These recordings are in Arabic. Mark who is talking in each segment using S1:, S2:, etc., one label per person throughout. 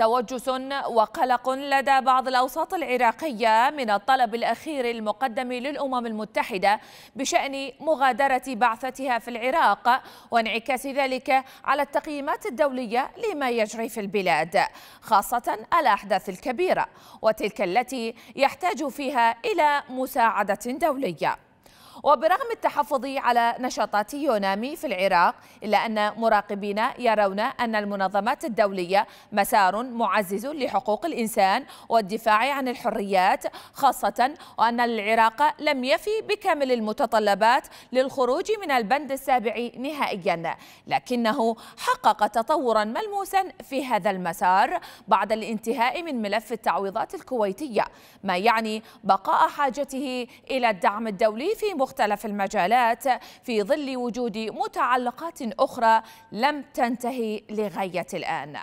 S1: توجس وقلق لدى بعض الأوساط العراقية من الطلب الأخير المقدم للأمم المتحدة بشأن مغادرة بعثتها في العراق وانعكاس ذلك على التقييمات الدولية لما يجري في البلاد خاصة الأحداث الكبيرة وتلك التي يحتاج فيها إلى مساعدة دولية وبرغم التحفظ على نشاطات يونامي في العراق إلا أن مراقبين يرون أن المنظمات الدولية مسار معزز لحقوق الإنسان والدفاع عن الحريات خاصة وأن العراق لم يفي بكامل المتطلبات للخروج من البند السابع نهائيا لكنه حقق تطورا ملموسا في هذا المسار بعد الانتهاء من ملف التعويضات الكويتية ما يعني بقاء حاجته إلى الدعم الدولي في مختلف مختلف المجالات في ظل وجود متعلقات أخرى لم تنتهي لغاية الآن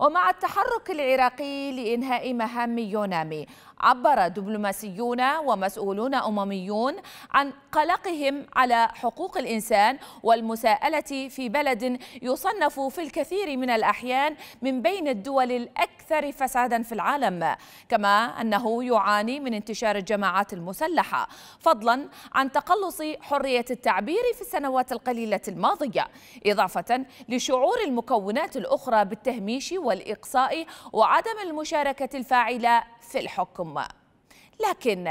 S1: ومع التحرك العراقي لإنهاء مهام يونامي عبر دبلوماسيون ومسؤولون أمميون عن قلقهم على حقوق الإنسان والمساءلة في بلد يصنف في الكثير من الأحيان من بين الدول الأكثر فسادا في العالم كما أنه يعاني من انتشار الجماعات المسلحة فضلا عن تقلص حرية التعبير في السنوات القليلة الماضية إضافة لشعور المكونات الأخرى بالتهميش والإقصاء وعدم المشاركة الفاعلة في الحكم الأم لكن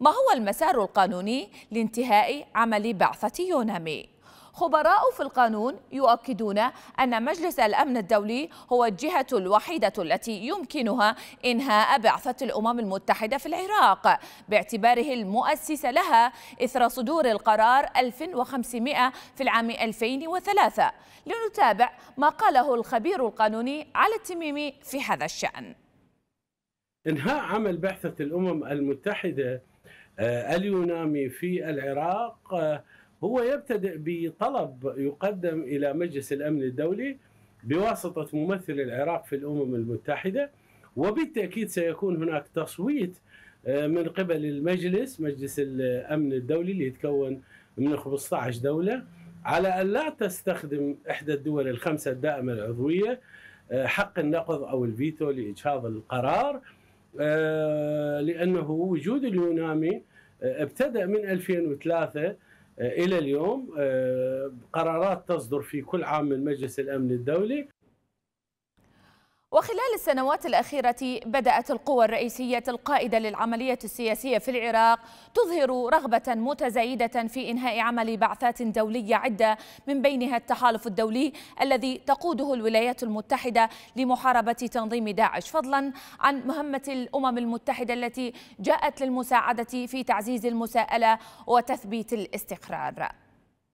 S1: ما هو المسار القانوني لانتهاء عمل بعثة يونامي؟ خبراء في القانون يؤكدون أن مجلس الأمن الدولي هو الجهة الوحيدة التي يمكنها إنهاء بعثة الأمم المتحدة في العراق باعتباره المؤسس لها إثر صدور القرار 1500 في العام 2003 لنتابع ما قاله الخبير القانوني على التميمي في هذا الشأن
S2: انهاء عمل بعثه الامم المتحده آه، اليونامي في العراق آه، هو يبتدئ بطلب يقدم الى مجلس الامن الدولي بواسطه ممثل العراق في الامم المتحده وبالتاكيد سيكون هناك تصويت آه، من قبل المجلس مجلس الامن الدولي اللي يتكون من 15 دوله على ان لا تستخدم احدى الدول الخمسه الدائمه العضويه حق النقض او الفيتو لاجهاض القرار آه، لانه وجود اليونامي آه، ابتدا من 2003 آه، الى اليوم قرارات تصدر في كل عام من مجلس الامن الدولي
S1: وخلال السنوات الأخيرة بدأت القوى الرئيسية القائدة للعملية السياسية في العراق تظهر رغبة متزايدة في إنهاء عمل بعثات دولية عدة من بينها التحالف الدولي الذي تقوده الولايات المتحدة لمحاربة تنظيم داعش فضلا عن مهمة الأمم المتحدة التي جاءت للمساعدة في تعزيز المساءلة وتثبيت الاستقرار